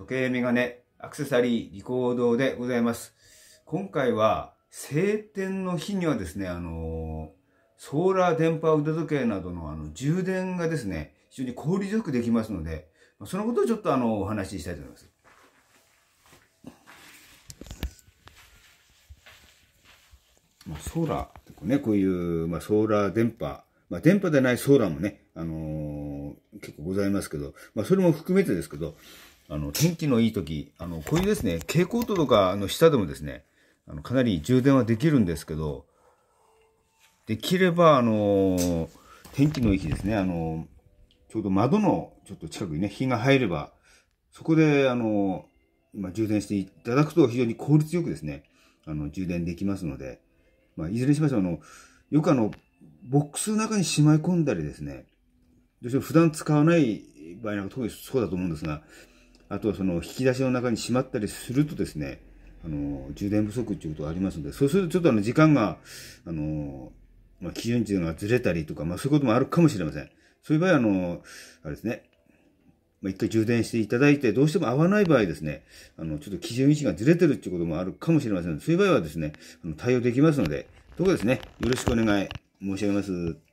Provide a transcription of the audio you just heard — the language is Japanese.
時計メガネ、アクセサリー、リコードでございます。今回は、晴天の日にはですね、あのソーラー電波腕時計などのあの充電がですね、非常に効率よくできますので、そのことをちょっとあのお話ししたいと思います。まあ、ソーラーとかね、こういう、まあ、ソーラー電波、まあ、電波でないソーラーもね、あのー、結構ございますけど、まあ、それも含めてですけど、あの、天気のいい時、あの、こういうですね、蛍光灯とか、あの、下でもですね、あの、かなり充電はできるんですけど、できれば、あの、天気のいい日ですね、あの、ちょうど窓のちょっと近くにね、日が入れば、そこで、あの、ま充電していただくと非常に効率よくですね、あの、充電できますので、まあ、いずれにしましても、あの、よくあの、ボックスの中にしまい込んだりですね、どうしても普段使わない場合なんか特にそうだと思うんですが、あとはその引き出しの中にしまったりするとですね、あの、充電不足っていうことがありますので、そうするとちょっとあの、時間が、あの、まあ、基準値がずれたりとか、まあ、そういうこともあるかもしれません。そういう場合は、あの、あれですね、まあ、一回充電していただいて、どうしても合わない場合ですね、あの、ちょっと基準位置がずれてるっていうこともあるかもしれませんそういう場合はですね、あの対応できますので、どうかですね、よろしくお願い申し上げます。